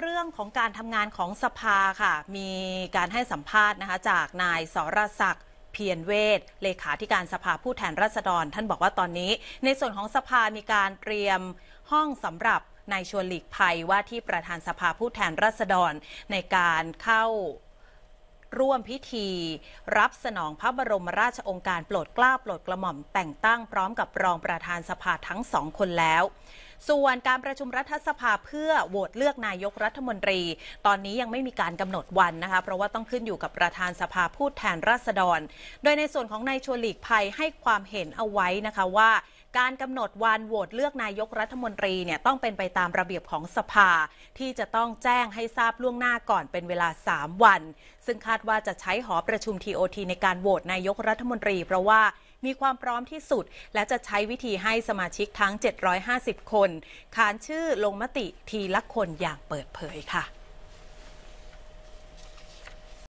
เรื่องของการทำงานของสภาค่ะมีการให้สัมภาษณ์นะคะจากนายสรศักดิ์เพียรเวทเลขาธิการสภาผู้แทนราษฎรท่านบอกว่าตอนนี้ ในส่วนของสภามีการเตรียมห้องสำหรับนายชวนหลีกภัยว่าที่ประธานสภาผู้แทนราษฎรในการเข้าร่วมพิธี รับสนองพระบรมราชองค์การโปรดเกล้าโปรดกระหม่อม แต่งตั้งพร้อมกับรองประธานสภาทั้งสองคนแล้วส่วนการประชุมรัฐสภาเพื่อโหวตเลือกนายกรัฐมนตรี ตอนนี้ยังไม่มีการกำหนดวันนะคะเพราะว่าต้องขึ้นอยู่กับประธานสภาผู้แทนราษฎร โดยในส่วนของนายชวนหลีกภัยให้ความเห็นเอาไว้นะคะว่า การกำหนดวันโหวตเลือกนายกรัฐมนตรีเนี่ยต้องเป็นไปตามระเบียบของสภาที่จะต้องแจ้งให้ทราบล่วงหน้าก่อนเป็นเวลา 3 วันซึ่งคาดว่าจะใช้หอประชุม TOT ในการโหวตนายกรัฐมนตรีเพราะว่ามีความพร้อมที่สุดและจะใช้วิธีให้สมาชิกทั้ง 750 คนขานชื่อลงมติทีละคนอย่างเปิดเผยค่ะ